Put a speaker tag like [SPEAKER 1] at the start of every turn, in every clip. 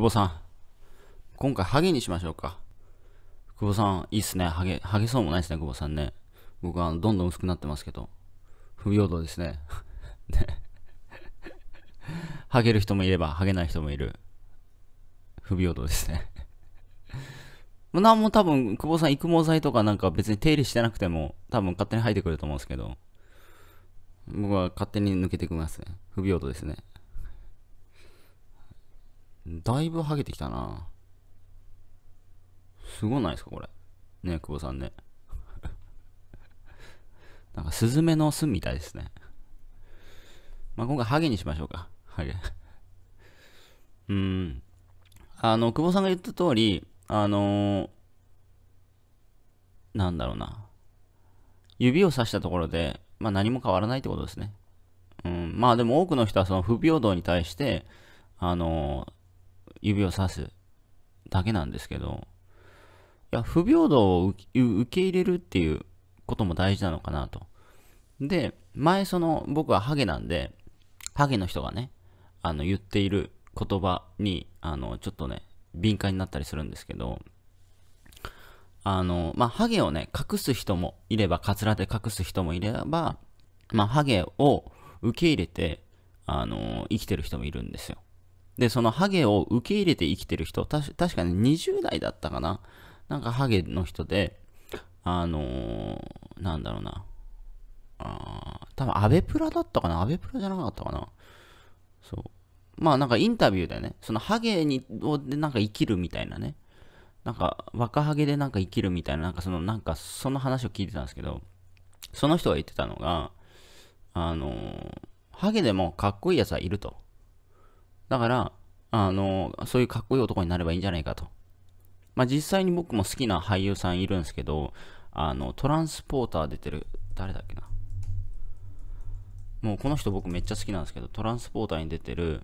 [SPEAKER 1] 久保さん。今回ハゲにしましょうか。久保さん、いいっすね。ハゲ、ハゲそうもないですね、久保さんね。僕はどんどん薄くなってますけど。不平等ですね。ねハゲる人もいれば、ハゲない人もいる。不平等ですね何 も多分、久保さん育毛剤とかなんか別に手入れしてなくても、多分勝手に生えてくると思うんですけど、僕は勝手に抜けてきますね。不平等ですね。だいぶハゲてきたな。すごないですか、これ。ね、久保さんね。なんか、スズメの巣みたいですね。まあ、今回、ハゲにしましょうか。ハゲ。うん。あの、久保さんが言った通り、あのー、なんだろうな。指をさしたところで、まあ、何も変わらないってことですね。うん。まあ、でも多くの人はその不平等に対して、あのー、指をさすだけなんですけど、いや、不平等を受け入れるっていうことも大事なのかなと。で、前その、僕はハゲなんで、ハゲの人がね、あの、言っている言葉に、あの、ちょっとね、敏感になったりするんですけど、あの、まあ、ハゲをね、隠す人もいれば、カツラで隠す人もいれば、まあ、ハゲを受け入れて、あの、生きてる人もいるんですよ。で、そのハゲを受け入れて生きてる人、確かに20代だったかな。なんかハゲの人で、あのー、なんだろうな。あ多分アベプラだったかなアベプラじゃなかったかなそう。まあなんかインタビューでね、そのハゲにをでなんか生きるみたいなね。なんか若ハゲでなんか生きるみたいな、なんかその、なんかその話を聞いてたんですけど、その人が言ってたのが、あのー、ハゲでもかっこいいやつはいると。だから、あの、そういうかっこいい男になればいいんじゃないかと。まあ、実際に僕も好きな俳優さんいるんですけど、あの、トランスポーター出てる、誰だっけな。もうこの人僕めっちゃ好きなんですけど、トランスポーターに出てる、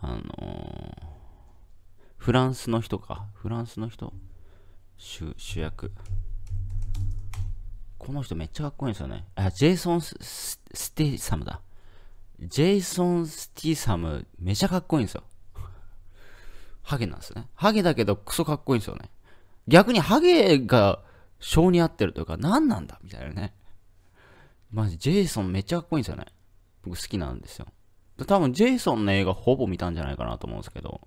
[SPEAKER 1] あのー、フランスの人か。フランスの人主主役。この人めっちゃかっこいいんですよね。あ、ジェイソンス・ステイサムだ。ジェイソン・スティサム、めちゃかっこいいんですよ。ハゲなんですね。ハゲだけどクソかっこいいんですよね。逆にハゲが性に合ってるというか、何なんだみたいなね。マジ、ジェイソンめっちゃかっこいいんですよね。僕好きなんですよ。多分、ジェイソンの映画ほぼ見たんじゃないかなと思うんですけど、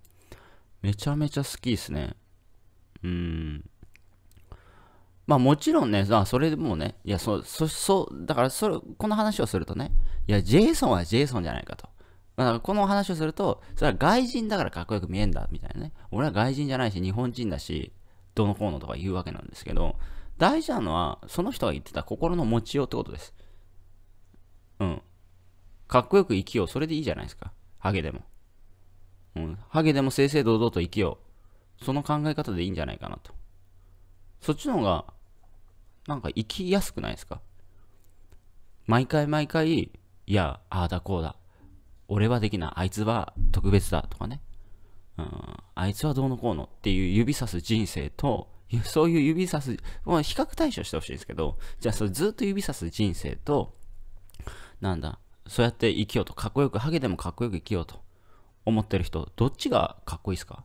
[SPEAKER 1] めちゃめちゃ好きですね。うーん。まあもちろんね、あそれでもね、いや、そ、そ、そ、だからそれ、この話をするとね、いや、ジェイソンはジェイソンじゃないかと。まあ、かこの話をすると、それは外人だからかっこよく見えんだ、みたいなね。俺は外人じゃないし、日本人だし、どのこうのとか言うわけなんですけど、大事なのは、その人が言ってた心の持ちようってことです。うん。かっこよく生きよう。それでいいじゃないですか。ハゲでも。うん。ハゲでも正々堂々と生きよう。その考え方でいいんじゃないかなと。そっちの方が、なんか生きやすくないですか毎回毎回、いや、ああだこうだ。俺はできない。あいつは特別だ。とかね。うん、あいつはどうのこうのっていう指さす人生と、そういう指さす、まあ、比較対象してほしいですけど、じゃあそれずっと指さす人生と、なんだ、そうやって生きようと、かっこよく、ハゲでもかっこよく生きようと思ってる人、どっちがかっこいいですか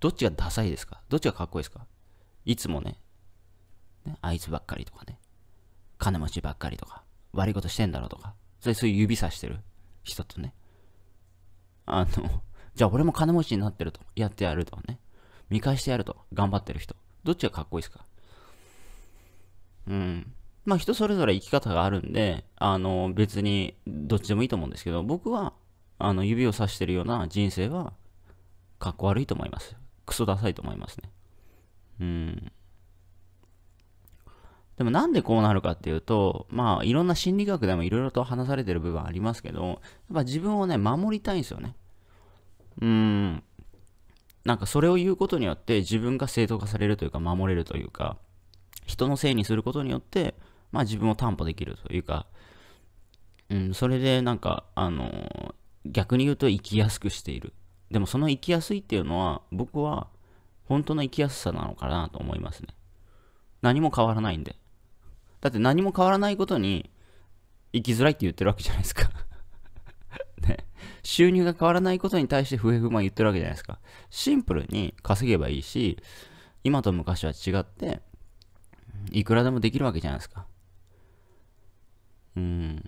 [SPEAKER 1] どっちがダサいですかどっちがかっこいいですかいつもね、ねあいつばっかりとかね、金持ちばっかりとか、悪いことしてんだろうとか、それそういう指さしてる人とね、あの、じゃあ俺も金持ちになってると、やってやるとね、見返してやると、頑張ってる人、どっちがかっこいいですかうん。まあ人それぞれ生き方があるんで、あの、別にどっちでもいいと思うんですけど、僕は、あの、指をさしてるような人生は、かっこ悪いと思います。クソダサいと思いますね。うん。でもなんでこうなるかっていうと、まあいろんな心理学でもいろいろと話されてる部分ありますけど、やっぱ自分をね、守りたいんですよね。うーん。なんかそれを言うことによって自分が正当化されるというか守れるというか、人のせいにすることによって、まあ自分を担保できるというか、うん、それでなんか、あの逆に言うと生きやすくしている。でもその生きやすいっていうのは、僕は本当の生きやすさなのかなと思いますね。何も変わらないんで。だって何も変わらないことに、生きづらいって言ってるわけじゃないですか ね。収入が変わらないことに対して不平不満言ってるわけじゃないですか。シンプルに稼げばいいし、今と昔は違って、いくらでもできるわけじゃないですか。うん。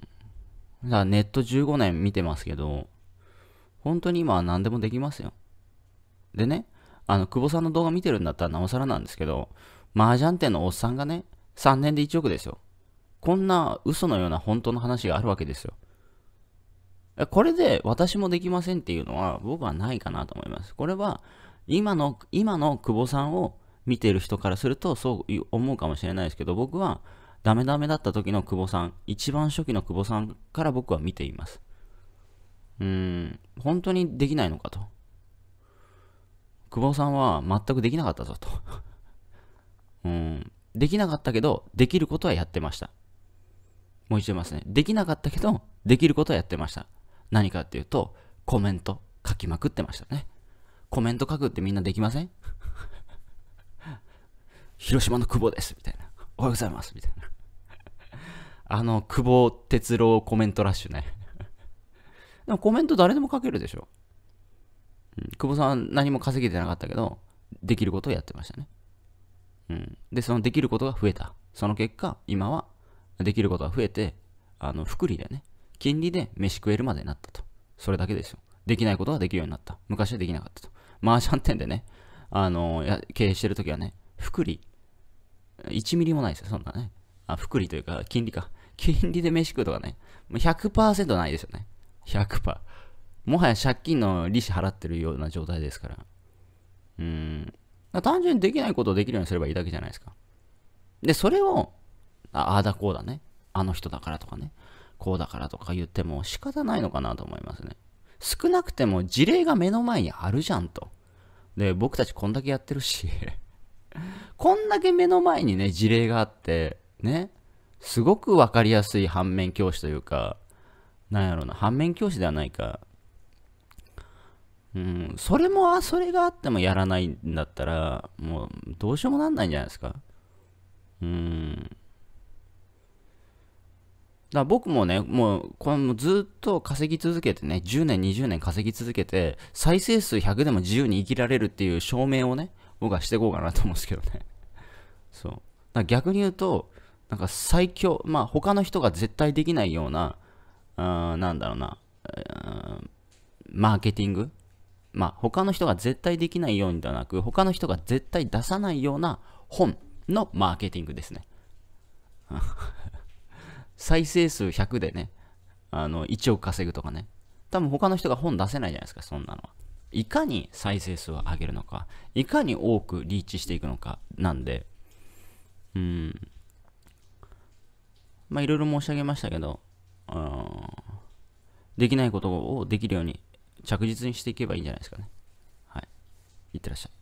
[SPEAKER 1] だネット15年見てますけど、本当に今は何でもできますよ。でね、あの、久保さんの動画見てるんだったらなおさらなんですけど、麻雀店のおっさんがね、3年で1億ですよ。こんな嘘のような本当の話があるわけですよ。これで私もできませんっていうのは僕はないかなと思います。これは今の、今の久保さんを見てる人からするとそう思うかもしれないですけど、僕はダメダメだった時の久保さん、一番初期の久保さんから僕は見ています。うーん、本当にできないのかと。久保さんは全くできなかったぞと。うん、できなかったけど、できることはやってました。もう一度言いますね。できなかったけど、できることはやってました。何かっていうと、コメント書きまくってましたね。コメント書くってみんなできません 広島の久保です、みたいな。おはようございます、みたいな。あの、久保哲郎コメントラッシュね。でもコメント誰でも書けるでしょ。久保さん何も稼げてなかったけど、できることをやってましたね。うん。で、そのできることが増えた。その結果、今はできることが増えて、あの、福利でね、金利で飯食えるまでになったと。それだけですよ。できないことができるようになった。昔はできなかったと。マージャン店でね、あのー、経営してるときはね、福利、1ミリもないですよ、そんなね。あ、福利というか、金利か。金利で飯食うとかね、100%ないですよね。100%。もはや借金の利子払ってるような状態ですから。うん。単純にできないことをできるようにすればいいだけじゃないですか。で、それを、ああだこうだね。あの人だからとかね。こうだからとか言っても仕方ないのかなと思いますね。少なくても事例が目の前にあるじゃんと。で、僕たちこんだけやってるし こんだけ目の前にね、事例があって、ね、すごくわかりやすい反面教師というか、なんやろうな、反面教師ではないか、うん、それも、それがあってもやらないんだったら、もうどうしようもなんないんじゃないですか。うん。だ僕もね、もう、これもずっと稼ぎ続けてね、10年、20年稼ぎ続けて、再生数100でも自由に生きられるっていう証明をね、僕はしていこうかなと思うんですけどね。そう。逆に言うと、なんか最強、まあ他の人が絶対できないような、うん、なんだろうな、うん、マーケティングまあ、他の人が絶対できないようにではなく、他の人が絶対出さないような本のマーケティングですね。再生数100でね、あの、1億稼ぐとかね。多分他の人が本出せないじゃないですか、そんなのは。いかに再生数を上げるのか、いかに多くリーチしていくのかなんで、うん。まあ、いろいろ申し上げましたけど、うん、できないことをできるように着実にしていけばいいんじゃないですかね。はい。いってらっしゃい。